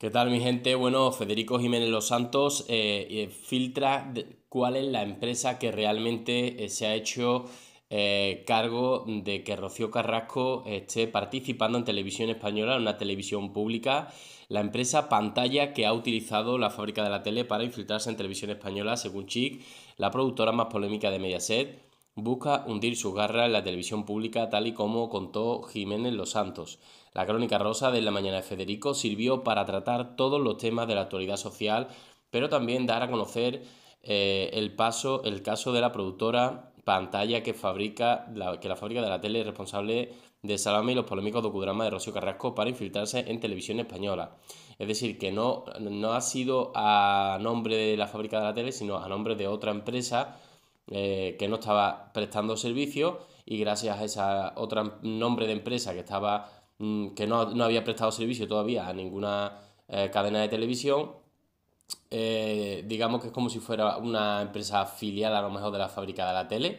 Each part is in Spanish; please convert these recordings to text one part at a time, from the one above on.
¿Qué tal mi gente? Bueno, Federico Jiménez Los Santos eh, eh, filtra cuál es la empresa que realmente eh, se ha hecho cargo de que Rocío Carrasco esté participando en televisión española, en una televisión pública. La empresa Pantalla que ha utilizado la fábrica de la tele para infiltrarse en televisión española, según Chic, la productora más polémica de Mediaset busca hundir su garra en la televisión pública tal y como contó Jiménez Los Santos. La crónica rosa de la mañana de Federico sirvió para tratar todos los temas de la actualidad social, pero también dar a conocer eh, el paso, el caso de la productora pantalla que fabrica la, que la fábrica de la tele es responsable de Salame y los polémicos docudramas de Rocío Carrasco para infiltrarse en televisión española. Es decir, que no, no ha sido a nombre de la fábrica de la tele, sino a nombre de otra empresa eh, que no estaba prestando servicio y gracias a esa otra nombre de empresa que estaba mm, que no, había prestado servicio todavía a ninguna eh, cadena de televisión, eh, digamos que es como si fuera una empresa filial a lo mejor de la fábrica de la tele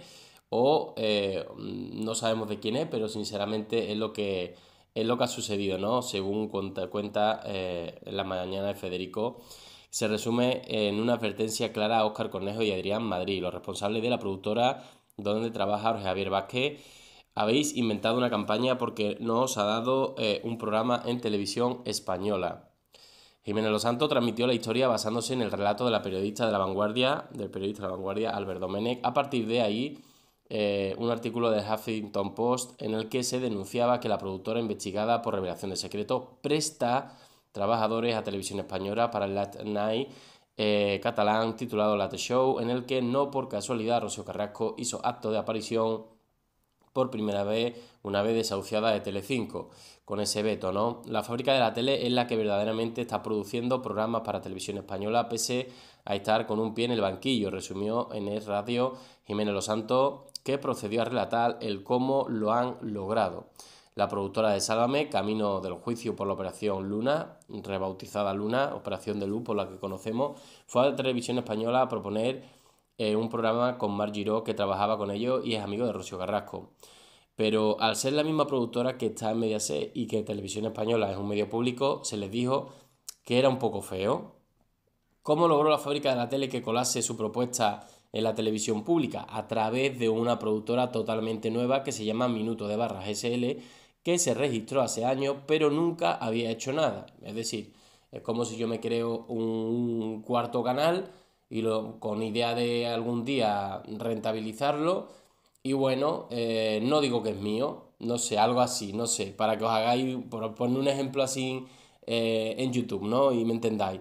o mm, no sabemos de quién es, pero sinceramente es lo que, es lo que ha sucedido, ¿no? Según cuenta, cuenta la mañana de Federico se resume en una advertencia clara a Óscar Cornejo y Adrián Madrid, los responsables de la productora donde trabaja Jorge Javier Vázquez. Habéis inventado una campaña porque no os ha dado eh, un programa en televisión española. Jiménez Los Santos transmitió la historia basándose en el relato de la periodista de la vanguardia, del periodista de la vanguardia Albert Domenech. A partir de ahí, eh, un artículo de Huffington Post en el que se denunciaba que la productora investigada por revelación de secreto presta trabajadores a Televisión Española para el Late Night eh, catalán titulado Late Show, en el que no por casualidad Rocío Carrasco hizo acto de aparición por primera vez una vez desahuciada de Telecinco, con ese veto, ¿no? La fábrica de la tele es la que verdaderamente está produciendo programas para televisión española, pese a estar con un pie en el banquillo, resumió en el radio Jiménez Los Santos, que procedió a relatar el cómo lo han logrado la productora de Sálvame, camino del juicio por la operación Luna, rebautizada Luna, operación de Luz por la que conocemos, fue a la televisión española a proponer eh, un programa con Mar Giró que trabajaba con ellos y es amigo de Rocío Carrasco. Pero al ser la misma productora que está en Mediaset y que Televisión Española es un medio público, se les dijo que era un poco feo. ¿Cómo logró la fábrica de la tele que colase su propuesta en la televisión pública? A través de una productora totalmente nueva que se llama Minuto de Barras SL que se registró hace años, pero nunca había hecho nada. Es decir, es como si yo me creo un cuarto canal y lo, con idea de algún día rentabilizarlo. Y bueno, eh, no digo que es mío, no sé, algo así, no sé, para que os hagáis, por poner un ejemplo así eh, en YouTube, ¿no? Y me entendáis.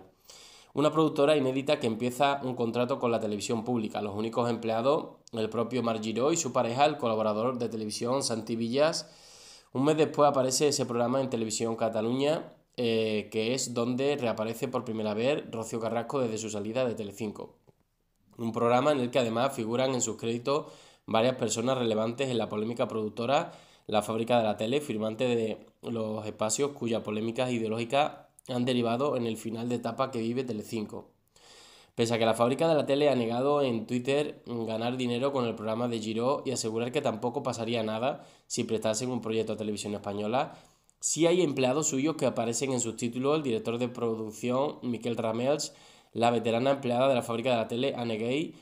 Una productora inédita que empieza un contrato con la televisión pública. Los únicos empleados, el propio Margiro y su pareja, el colaborador de televisión Santi Villas un mes después aparece ese programa en Televisión Cataluña, eh, que es donde reaparece por primera vez Rocío Carrasco desde su salida de Telecinco. Un programa en el que además figuran en sus créditos varias personas relevantes en la polémica productora La Fábrica de la Tele, firmante de los espacios cuyas polémicas ideológicas han derivado en el final de etapa que vive Telecinco. Pese a que la fábrica de la tele ha negado en Twitter ganar dinero con el programa de Giro y asegurar que tampoco pasaría nada si prestasen un proyecto a televisión española, sí hay empleados suyos que aparecen en sus títulos. El director de producción, Miquel Ramels, la veterana empleada de la fábrica de la tele, Anne Gay,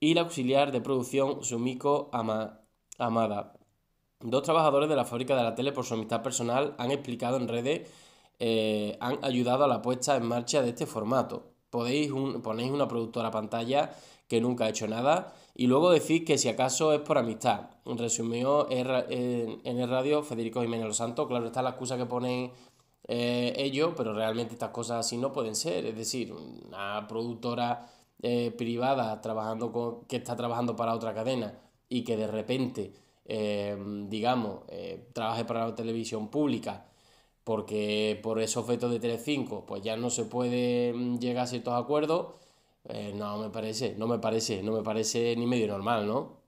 y la auxiliar de producción, Sumiko Amada. Dos trabajadores de la fábrica de la tele, por su amistad personal, han explicado en redes, eh, han ayudado a la puesta en marcha de este formato podéis un, ponéis una productora pantalla que nunca ha hecho nada y luego decís que si acaso es por amistad. Resumió en el radio Federico Jiménez Los Santos. Claro, está la excusa que ponen eh, ellos, pero realmente estas cosas así no pueden ser. Es decir, una productora eh, privada trabajando con, que está trabajando para otra cadena y que de repente, eh, digamos, trabaje para la televisión pública porque por esos vetos de 35 pues ya no se puede mm, llegar a ciertos acuerdos, eh, no me parece, no me parece, no me parece ni medio normal, ¿no?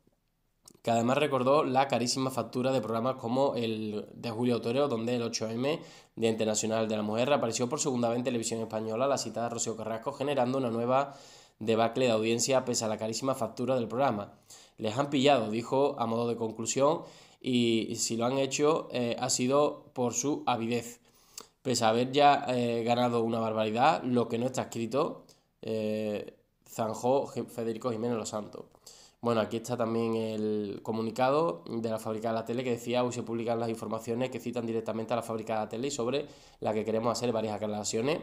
Que además recordó la carísima factura de programas como el de Julio Toreo, donde el 8M, de Internacional de la Mujer, apareció por segunda vez en televisión española la citada Rocío Carrasco, generando una nueva debacle de audiencia pese a la carísima factura del programa. Les han pillado, dijo a modo de conclusión y si lo han hecho eh, ha sido por su avidez. Pese a haber ya eh, ganado una barbaridad, lo que no está escrito, eh, zanjó Federico Jiménez Los Santos. Bueno, aquí está también el comunicado de la fábrica de la tele que decía hoy se publican las informaciones que citan directamente a la fábrica de la tele y sobre la que queremos hacer varias aclaraciones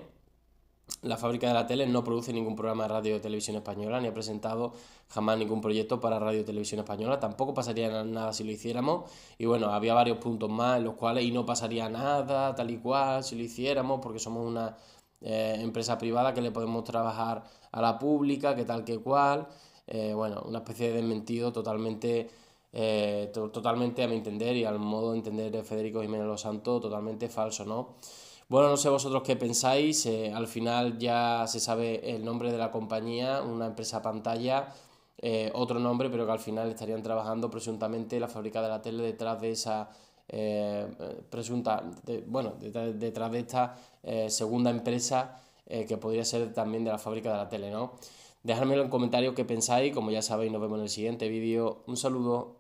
la fábrica de la tele no produce ningún programa de radio y televisión española, ni ha presentado jamás ningún proyecto para radio y televisión española. Tampoco pasaría nada si lo hiciéramos. Y bueno, había varios puntos más en los cuales y no pasaría nada, tal y cual, si lo hiciéramos, porque somos una eh, empresa privada que le podemos trabajar a la pública, que tal que cual. Eh, bueno, una especie de desmentido totalmente, eh, totalmente a mi entender y al modo de entender de Federico Jiménez Los Santos, totalmente falso, ¿no? Bueno, no sé vosotros qué pensáis, eh, al final ya se sabe el nombre de la compañía, una empresa pantalla, eh, otro nombre, pero que al final estarían trabajando presuntamente la fábrica de la tele detrás de esa eh, presunta, bueno, detrás, de esta segunda empresa que podría ser también de la fábrica de la tele, ¿no? Dejadmelo en comentarios qué pensáis, como ya sabéis, nos vemos en el siguiente vídeo. Un saludo.